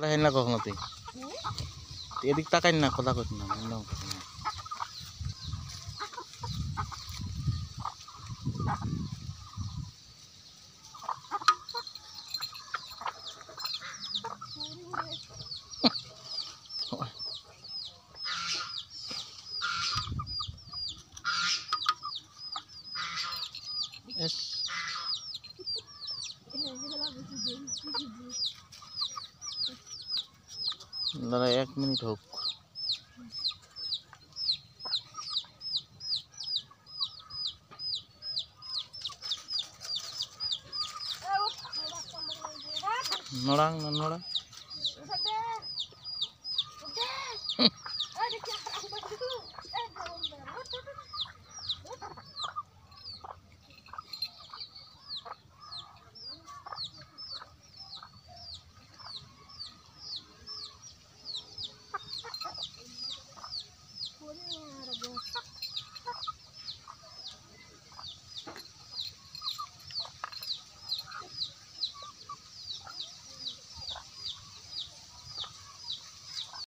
কথাহীন না কখনো তুই এদিক তাকাই না কথা কত না Yes. দাঁড়া এক মিনিট হোক নড়াং না নড়াং